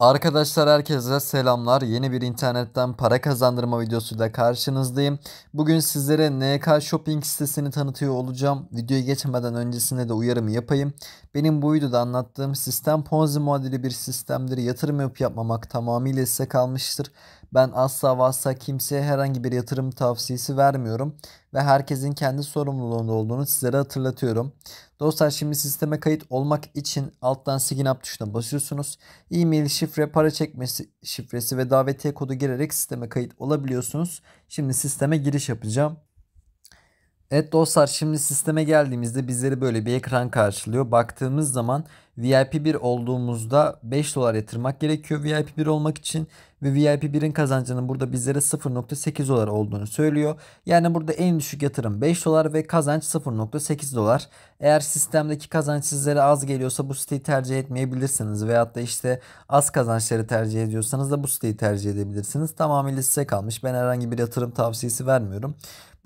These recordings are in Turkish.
Arkadaşlar herkese selamlar. Yeni bir internetten para kazandırma videosuyla karşınızdayım. Bugün sizlere NK Shopping sitesini tanıtıyor olacağım. Videoya geçmeden öncesinde de uyarımı yapayım. Benim bu videoda anlattığım sistem Ponzi modeli bir sistemdir. Yatırım yapıp yapmamak tamamıyla size kalmıştır. Ben asla ve asla kimseye herhangi bir yatırım tavsiyesi vermiyorum ve herkesin kendi sorumluluğunda olduğunu sizlere hatırlatıyorum. Dostlar şimdi sisteme kayıt olmak için alttan sign up tuşuna basıyorsunuz. E-mail şifre, para çekmesi şifresi ve davetiye kodu girerek sisteme kayıt olabiliyorsunuz. Şimdi sisteme giriş yapacağım. Evet dostlar şimdi sisteme geldiğimizde bizleri böyle bir ekran karşılıyor. Baktığımız zaman VIP 1 olduğumuzda 5 dolar yatırmak gerekiyor VIP 1 olmak için. Ve VIP 1'in kazancının burada bizlere 0.8 dolar olduğunu söylüyor. Yani burada en düşük yatırım 5 dolar ve kazanç 0.8 dolar. Eğer sistemdeki kazanç sizlere az geliyorsa bu siteyi tercih etmeyebilirsiniz. Veyahut da işte az kazançları tercih ediyorsanız da bu siteyi tercih edebilirsiniz. Tamamıyla size kalmış. Ben herhangi bir yatırım tavsiyesi vermiyorum.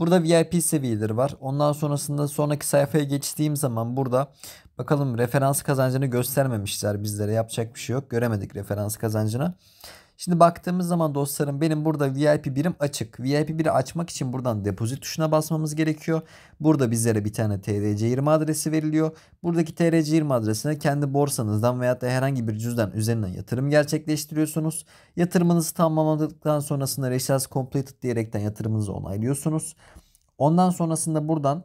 Burada VIP seviyeleri var. Ondan sonrasında sonraki sayfaya geçtiğim zaman burada bakalım referans kazancını göstermemişler bizlere. Yapacak bir şey yok. Göremedik referans kazancını. Şimdi baktığımız zaman dostlarım benim burada VIP birim açık. VIP 1'i açmak için buradan depozit tuşuna basmamız gerekiyor. Burada bizlere bir tane TRC20 adresi veriliyor. Buradaki TRC20 adresine kendi borsanızdan veya da herhangi bir cüzdan üzerinden yatırım gerçekleştiriyorsunuz. Yatırımınızı tamamladıktan sonrasında Recharge Completed diyerekten yatırımınızı onaylıyorsunuz. Ondan sonrasında buradan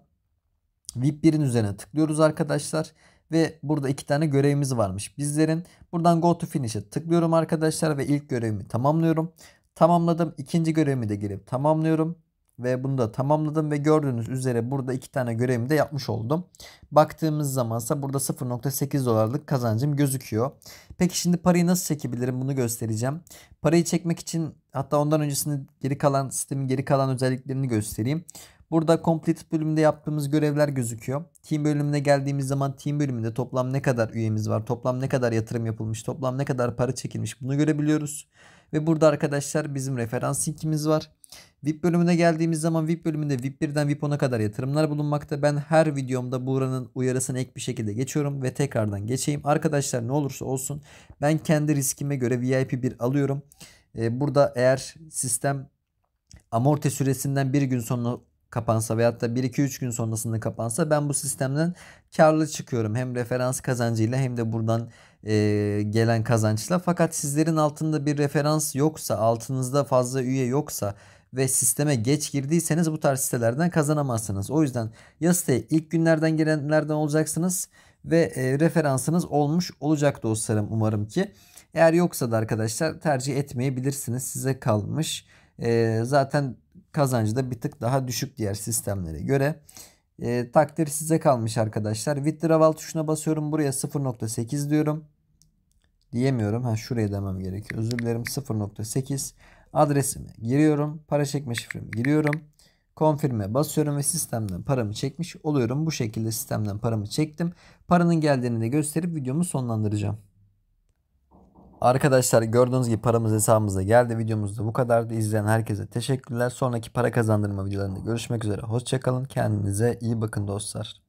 VIP 1'in üzerine tıklıyoruz arkadaşlar. Ve burada iki tane görevimiz varmış bizlerin. Buradan go to finish'e tıklıyorum arkadaşlar ve ilk görevimi tamamlıyorum. Tamamladım. İkinci görevimi de girip tamamlıyorum. Ve bunu da tamamladım ve gördüğünüz üzere burada iki tane görevimi de yapmış oldum. Baktığımız zamansa burada 0.8 dolarlık kazancım gözüküyor. Peki şimdi parayı nasıl çekebilirim bunu göstereceğim. Parayı çekmek için hatta ondan öncesinde geri kalan sistemin geri kalan özelliklerini göstereyim. Burada complete bölümünde yaptığımız görevler gözüküyor. Team bölümüne geldiğimiz zaman team bölümünde toplam ne kadar üyemiz var, toplam ne kadar yatırım yapılmış, toplam ne kadar para çekilmiş bunu görebiliyoruz. Ve burada arkadaşlar bizim referans linkimiz var. VIP bölümüne geldiğimiz zaman VIP bölümünde VIP 1'den VIP 10'a kadar yatırımlar bulunmakta. Ben her videomda buranın uyarısını ek bir şekilde geçiyorum ve tekrardan geçeyim. Arkadaşlar ne olursa olsun ben kendi riskime göre VIP 1 alıyorum. Ee, burada eğer sistem amorti süresinden bir gün sonra kapansa veyahut da 1-2-3 gün sonrasında kapansa ben bu sistemden karlı çıkıyorum. Hem referans kazancıyla hem de buradan e, gelen kazançla. Fakat sizlerin altında bir referans yoksa, altınızda fazla üye yoksa ve sisteme geç girdiyseniz bu tarz sitelerden kazanamazsınız. O yüzden ya siteye ilk günlerden gelenlerden olacaksınız ve e, referansınız olmuş olacak dostlarım umarım ki. Eğer yoksa da arkadaşlar tercih etmeyebilirsiniz. Size kalmış. E, zaten kazancı da bir tık daha düşük diğer sistemlere göre. E, takdir size kalmış arkadaşlar. Withdrawal tuşuna basıyorum. Buraya 0.8 diyorum. Diyemiyorum. Ha şuraya demem gerekiyor. Özür dilerim. 0.8 adresimi giriyorum. Para çekme şifremi giriyorum. Konfirme basıyorum ve sistemden paramı çekmiş oluyorum. Bu şekilde sistemden paramı çektim. Paranın geldiğini de gösterip videomu sonlandıracağım. Arkadaşlar gördüğünüz gibi paramız hesabımıza geldi. Videomuzda bu kadardı. İzleyen herkese teşekkürler. Sonraki para kazandırma videolarında görüşmek üzere. Hoşçakalın. Kendinize iyi bakın dostlar.